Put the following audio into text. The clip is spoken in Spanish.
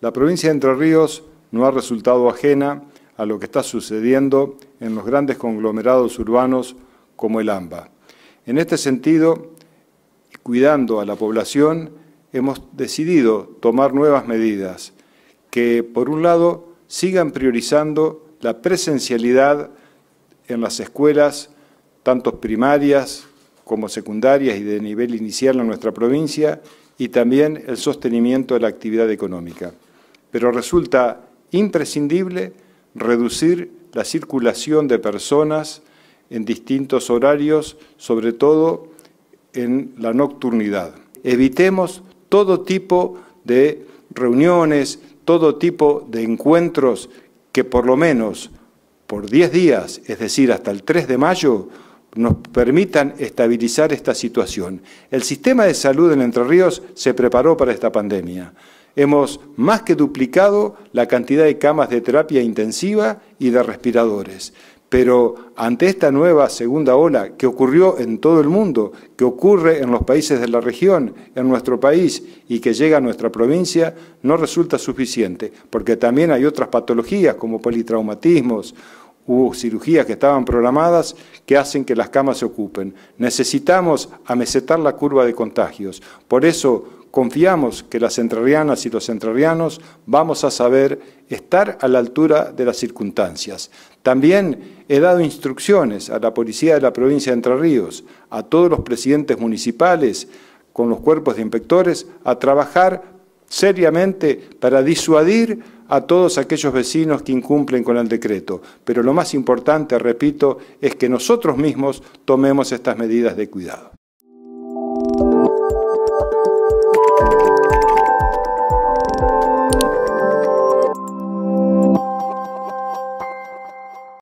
La provincia de Entre Ríos no ha resultado ajena a lo que está sucediendo en los grandes conglomerados urbanos como el AMBA. En este sentido, cuidando a la población, hemos decidido tomar nuevas medidas que, por un lado, sigan priorizando la presencialidad en las escuelas, tanto primarias como secundarias y de nivel inicial en nuestra provincia, y también el sostenimiento de la actividad económica pero resulta imprescindible reducir la circulación de personas en distintos horarios, sobre todo en la nocturnidad. Evitemos todo tipo de reuniones, todo tipo de encuentros que por lo menos por 10 días, es decir, hasta el 3 de mayo, nos permitan estabilizar esta situación. El sistema de salud en Entre Ríos se preparó para esta pandemia hemos más que duplicado la cantidad de camas de terapia intensiva y de respiradores. Pero ante esta nueva segunda ola que ocurrió en todo el mundo, que ocurre en los países de la región, en nuestro país y que llega a nuestra provincia, no resulta suficiente, porque también hay otras patologías como politraumatismos, u cirugías que estaban programadas que hacen que las camas se ocupen. Necesitamos amesetar la curva de contagios. Por eso Confiamos que las entrerrianas y los entrerrianos vamos a saber estar a la altura de las circunstancias. También he dado instrucciones a la policía de la provincia de Entre Ríos, a todos los presidentes municipales, con los cuerpos de inspectores, a trabajar seriamente para disuadir a todos aquellos vecinos que incumplen con el decreto. Pero lo más importante, repito, es que nosotros mismos tomemos estas medidas de cuidado.